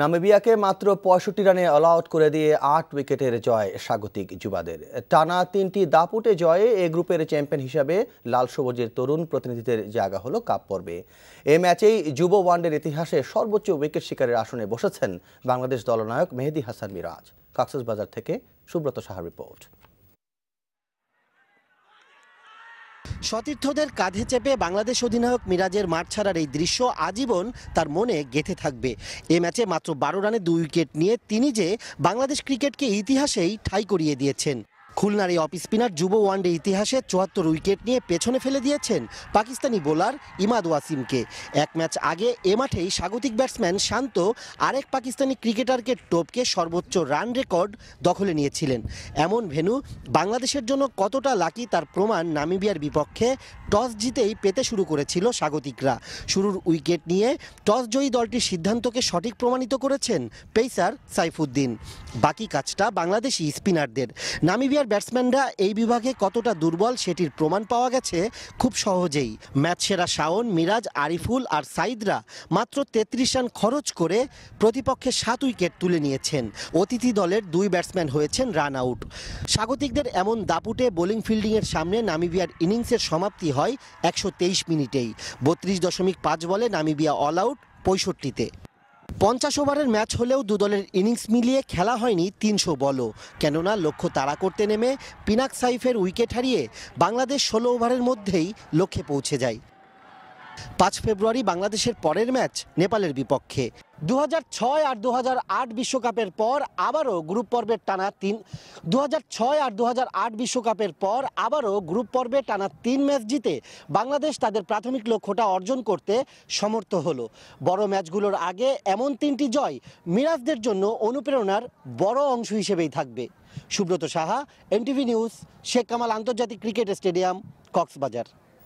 নামিবিয়াকে মাত্র পঁয়ষট্টি রানে অল আউট করে দিয়ে আট উইকেটের জয় স্বাগতিক যুবাদের টানা তিনটি দাপুটে জয়ে এ গ্রুপের চ্যাম্পিয়ন হিসাবে লাল সবুজের তরুণ প্রতিনিধিদের জায়গা হলো কাপ পর্বে এ ম্যাচেই যুব ওয়ানডের ইতিহাসে সর্বোচ্চ উইকেট শিকারের আসনে বসেছেন বাংলাদেশ দলনায়ক মেহেদি হাসান মিরাজ কক্সবাজার থেকে সুব্রত সাহার রিপোর্ট সতীর্থদের কাঁধে চেপে বাংলাদেশ অধিনায়ক মিরাজের মাঠ ছাড়ার এই দৃশ্য আজীবন তার মনে গেঁথে থাকবে এ ম্যাচে মাত্র বারো রানে দুই উইকেট নিয়ে তিনি যে বাংলাদেশ ক্রিকেটকে ইতিহাসেই ঠাঁই করিয়ে দিয়েছেন খুলনার এই অফ স্পিনার যুব ওয়ানডে ইতিহাসে চুয়াত্তর উইকেট নিয়ে পেছনে ফেলে দিয়েছেন পাকিস্তানি বোলার ইমাদ ওয়াসিমকে এক ম্যাচ আগে এ মাঠেই স্বাগতিক ব্যাটসম্যান শান্ত আরেক পাকিস্তানি ক্রিকেটারকে টপকে সর্বোচ্চ রান রেকর্ড দখলে নিয়েছিলেন এমন ভেনু বাংলাদেশের জন্য কতটা লাকি তার প্রমাণ নামিবিয়ার বিপক্ষে টস জিতেই পেতে শুরু করেছিল স্বাগতিকরা শুরুর উইকেট নিয়ে টস জয়ী দলটির সিদ্ধান্তকে সঠিক প্রমাণিত করেছেন পেসার সাইফুদ্দিন বাকি কাজটা বাংলাদেশি স্পিনারদের নামিবিয়ার বাংলার ব্যাটসম্যানরা এই বিভাগে কতটা দুর্বল সেটির প্রমাণ পাওয়া গেছে খুব সহজেই ম্যাচ সেরা শাওন মিরাজ আরিফুল আর সাইদরা মাত্র তেত্রিশ রান খরচ করে প্রতিপক্ষে সাত উইকেট তুলে নিয়েছেন অতিথি দলের দুই ব্যাটসম্যান হয়েছেন রান আউট স্বাগতিকদের এমন দাপুটে বোলিং ফিল্ডিংয়ের সামনে নামিবিয়ার ইনিংসের সমাপ্তি হয় একশো মিনিটেই বত্রিশ দশমিক পাঁচ বলে নামিবিয়া অল আউট পঁয়ষট্টিতে পঞ্চাশ ওভারের ম্যাচ হলেও দুদলের ইনিংস মিলিয়ে খেলা হয়নি তিনশো বলও কেননা লক্ষ্য তাড়া করতে নেমে পিনাক সাইফের উইকেট হারিয়ে বাংলাদেশ ষোলো ওভারের মধ্যেই লক্ষ্যে পৌঁছে যায় পাঁচ ফেব্রুয়ারি বাংলাদেশের পরের ম্যাচ নেপালের বিপক্ষে দু আর দু বিশ্বকাপের পর আবারও গ্রুপ পর্বের টানা তিন দু আর দু বিশ্বকাপের পর আবারও গ্রুপ পর্বে টানা তিন ম্যাচ জিতে বাংলাদেশ তাদের প্রাথমিক লক্ষ্যটা অর্জন করতে সমর্থ হলো বড় ম্যাচগুলোর আগে এমন তিনটি জয় মিরাজদের জন্য অনুপ্রেরণার বড় অংশ হিসেবেই থাকবে সুব্রত সাহা এনটিভি নিউজ শেখ কামাল আন্তর্জাতিক ক্রিকেট স্টেডিয়াম কক্সবাজার